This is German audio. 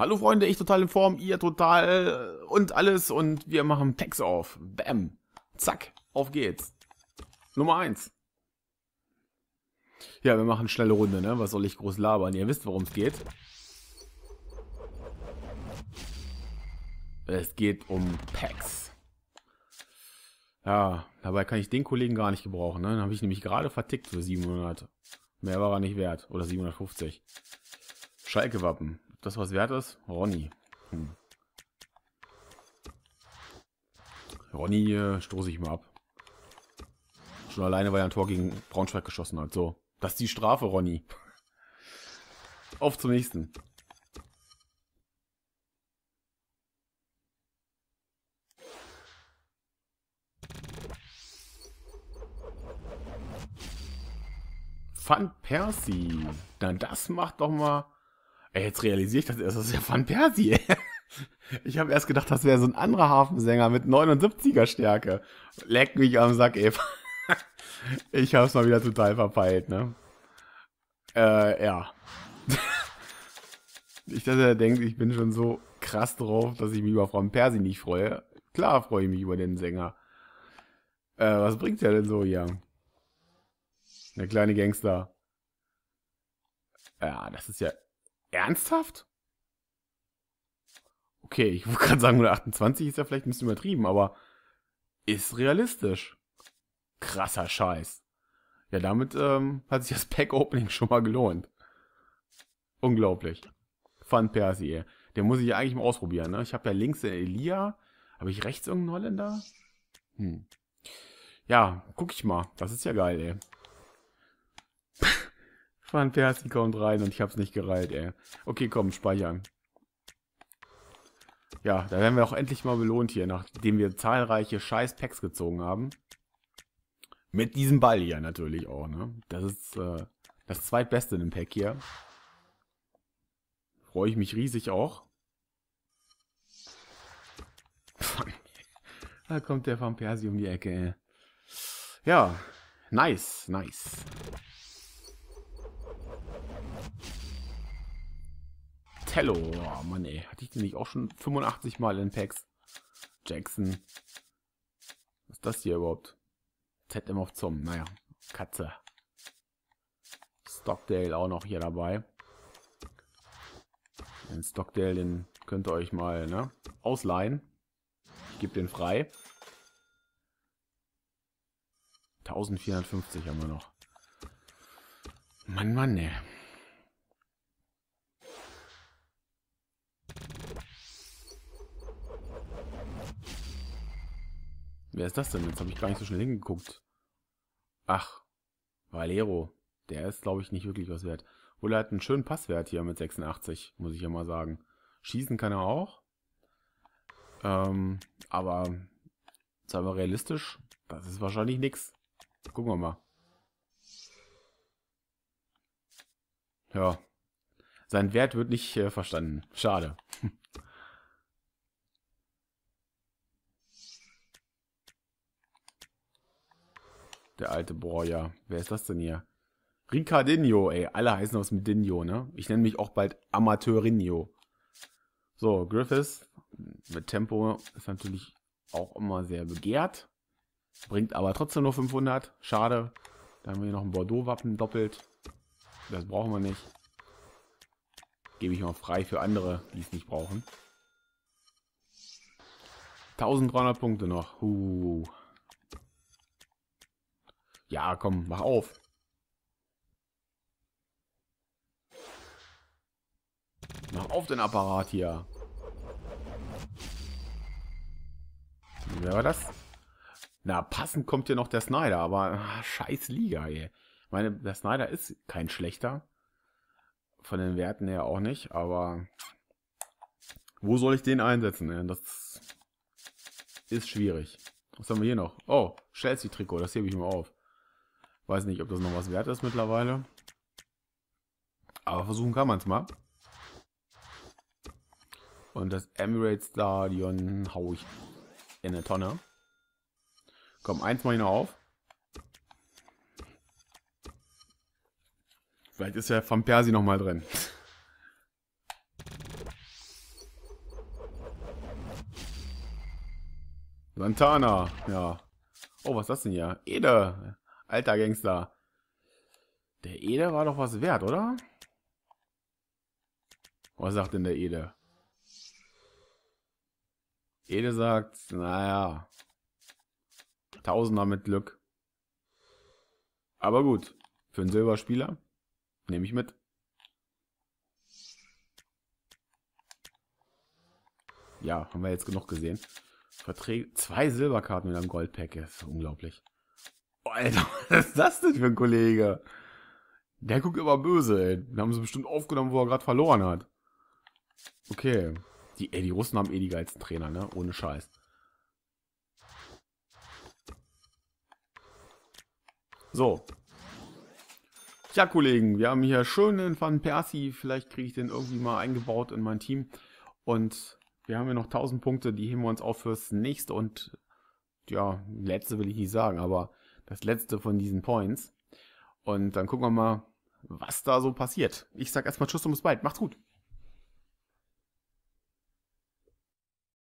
Hallo Freunde, ich total in Form, ihr total äh, und alles und wir machen Packs auf. Bam. Zack, auf geht's. Nummer 1. Ja, wir machen schnelle Runde, ne? Was soll ich groß labern? Ihr wisst, worum es geht. Es geht um Packs. Ja, dabei kann ich den Kollegen gar nicht gebrauchen, ne? Dann habe ich nämlich gerade vertickt für 700. Mehr war er nicht wert. Oder 750. Schalke-Wappen das was wert ist? Ronny. Hm. Ronny äh, stoße ich mal ab. Schon alleine, weil er ein Tor gegen Braunschweig geschossen hat. So, das ist die Strafe, Ronny. Auf zum nächsten. Van Persie. Na, das macht doch mal Ey, jetzt realisiere ich das erst, das ist ja Van Persie. Ich habe erst gedacht, das wäre so ein anderer Hafensänger mit 79er Stärke. Leck mich am Sack, ey. Ich hab's mal wieder total verpeilt, ne? Äh, ja. Ich dass er denkt, ich bin schon so krass drauf, dass ich mich über Van Persie nicht freue. Klar freue ich mich über den Sänger. Äh, was bringt's ja denn so hier? Der kleine Gangster. Ja, das ist ja Ernsthaft? Okay, ich wollte gerade sagen, 128 ist ja vielleicht ein bisschen übertrieben, aber ist realistisch. Krasser Scheiß. Ja, damit ähm, hat sich das Pack-Opening schon mal gelohnt. Unglaublich. Fun Percy, ey. Den muss ich ja eigentlich mal ausprobieren. Ne? Ich habe ja links den Elia. Habe ich rechts irgendeinen Holländer? Hm. Ja, guck ich mal. Das ist ja geil, ey. Fantastic kommt rein und ich hab's nicht gereilt, ey. Okay, komm, speichern. Ja, da werden wir auch endlich mal belohnt hier, nachdem wir zahlreiche Scheiß-Packs gezogen haben. Mit diesem Ball hier natürlich auch, ne? Das ist äh, das zweitbeste in dem Pack hier. Freue ich mich riesig auch. da kommt der Van Persi um die Ecke. ey. Ja, nice, nice. Costello. Oh Mann, ey. Hatte ich den nicht auch schon 85 Mal in Packs? Jackson. Was ist das hier überhaupt? ZM auf Zom. Naja, Katze. Stockdale auch noch hier dabei. Den Stockdale, den könnt ihr euch mal ne, ausleihen. Ich gebe den frei. 1450 haben wir noch. Mann, Mann, ey. Wer ist das denn? Jetzt habe ich gar nicht so schnell hingeguckt. Ach, Valero. Der ist, glaube ich, nicht wirklich was wert. Obwohl er hat einen schönen Passwert hier mit 86, muss ich ja mal sagen. Schießen kann er auch. Ähm, aber, sagen wir realistisch, das ist wahrscheinlich nichts. Gucken wir mal. Ja. Sein Wert wird nicht äh, verstanden. Schade. Der alte Breuer. Wer ist das denn hier? Ricardinho, ey. Alle heißen was mit Dinho, ne? Ich nenne mich auch bald Amateurinho. So, Griffiths mit Tempo ist natürlich auch immer sehr begehrt. Bringt aber trotzdem nur 500. Schade. Dann haben wir hier noch ein Bordeaux-Wappen doppelt. Das brauchen wir nicht. Gebe ich mal frei für andere, die es nicht brauchen. 1300 Punkte noch. Huh. Ja, komm, mach auf. Mach auf den Apparat hier. Wer war das? Na, passend kommt hier noch der Snyder, aber ach, scheiß Liga, ey. Ich meine, der Snyder ist kein schlechter. Von den Werten her auch nicht, aber wo soll ich den einsetzen? Ey? Das ist schwierig. Was haben wir hier noch? Oh, Chelsea-Trikot, das hebe ich mir auf. Weiß nicht, ob das noch was wert ist mittlerweile. Aber versuchen kann man es mal. Und das Emirates Stadion haue ich in eine Tonne. Komm, eins mal hier noch auf. Vielleicht ist ja Van Persie noch mal drin. Santana, ja. Oh, was ist das denn hier? Ede. Alter Gangster. Der Ede war doch was wert, oder? Was sagt denn der Ede? Ede sagt, naja, Tausender mit Glück. Aber gut, für einen Silberspieler nehme ich mit. Ja, haben wir jetzt genug gesehen. Verträge, zwei Silberkarten mit einem Goldpack, Das ist unglaublich. Alter, was ist das denn für ein Kollege? Der guckt immer böse, ey. Wir haben sie bestimmt aufgenommen, wo er gerade verloren hat. Okay. Die, ey, die Russen haben eh die geilsten Trainer, ne? Ohne Scheiß. So. Tja, Kollegen, wir haben hier schön den Van Persie. Vielleicht kriege ich den irgendwie mal eingebaut in mein Team. Und wir haben hier noch 1000 Punkte. Die heben wir uns auf fürs nächste und ja, letzte will ich nicht sagen, aber das letzte von diesen Points. Und dann gucken wir mal, was da so passiert. Ich sag erstmal Tschüss und bis bald. Macht's gut.